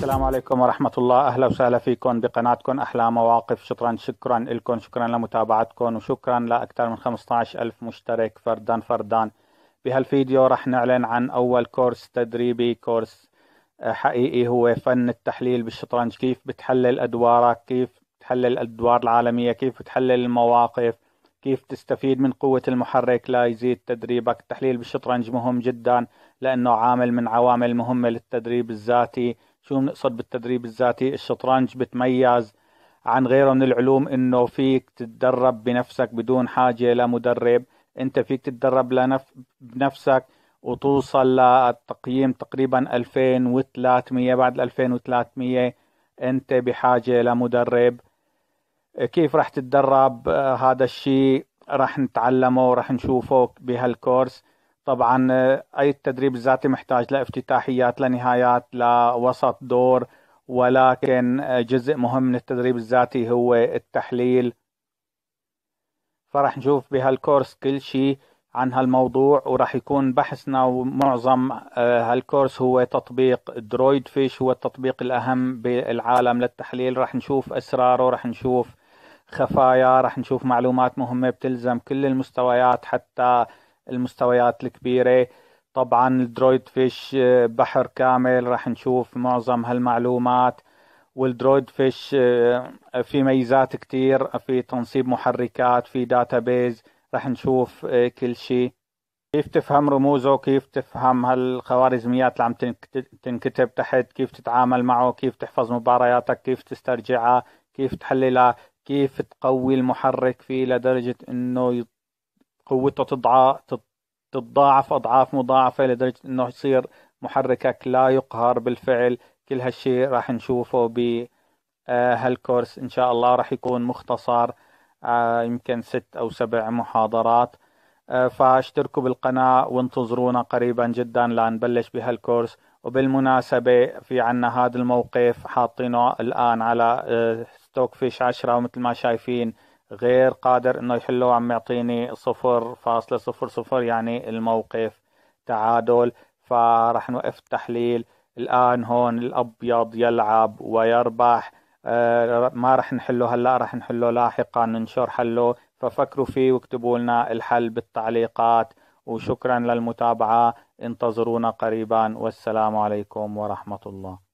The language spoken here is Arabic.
السلام عليكم ورحمة الله أهلا وسهلا فيكم بقناتكم أحلى مواقف شكرا شكرا لكم شكرا لمتابعتكم وشكرا لأكثر من 15 ألف مشترك فردا فردا بهالفيديو رح نعلن عن أول كورس تدريبي كورس آه، حقيقي هو فن التحليل بالشطرنج كيف بتحلل أدوارك كيف بتحلل الأدوار العالمية كيف بتحلل المواقف كيف تستفيد من قوة المحرك لا يزيد تدريبك التحليل بالشطرنج مهم جدا لأنه عامل من عوامل مهمة للتدريب الذاتي شو بنقصد بالتدريب الذاتي الشطرنج بتميز عن غيره من العلوم انه فيك تتدرب بنفسك بدون حاجة لمدرب انت فيك تتدرب لنف... بنفسك وتوصل للتقييم تقريبا 2300 بعد 2300 انت بحاجة لمدرب كيف راح تتدرب آه، هذا الشيء راح نتعلمه وراح نشوفه بهالكورس طبعا آه، اي التدريب الذاتي محتاج لافتتاحيات لا لنهايات لوسط دور ولكن آه، جزء مهم من التدريب الذاتي هو التحليل فراح نشوف بهالكورس كل شيء عن هالموضوع وراح يكون بحثنا ومعظم هالكورس هو تطبيق درويد فيش هو التطبيق الأهم بالعالم للتحليل راح نشوف أسراره راح نشوف خفايا راح نشوف معلومات مهمة بتلزم كل المستويات حتى المستويات الكبيرة طبعا الدرويد فيش آه، بحر كامل راح نشوف معظم هالمعلومات والدرويد فيش آه، في ميزات كتير في تنصيب محركات في داتا بيز راح نشوف آه، كل شيء كيف تفهم رموزه كيف تفهم هالخوارزميات اللي عم تنكتب تحت كيف تتعامل معه كيف تحفظ مبارياتك كيف تسترجعها كيف تحللها كيف تقوي المحرك فيه لدرجة انه قوته تضع... تتضاعف اضعاف مضاعفة لدرجة انه يصير محركك لا يقهر بالفعل كل هالشيء راح نشوفه بهالكورس آه، ان شاء الله راح يكون مختصر آه، يمكن ست او سبع محاضرات آه، فاشتركوا بالقناة وانتظرونا قريبا جدا لنبلش بهالكورس وبالمناسبة في عنا هذا الموقف حاطينه الآن على ستوك فيش 10 ومثل ما شايفين غير قادر انه يحله عم يعطيني صفر فاصلة صفر صفر يعني الموقف تعادل فرح نوقف التحليل الان هون الابيض يلعب ويربح آه، ما رح نحله هلا رح نحله لاحقا ننشر حله ففكروا فيه واكتبوا لنا الحل بالتعليقات وشكرا للمتابعة انتظرونا قريبا والسلام عليكم ورحمة الله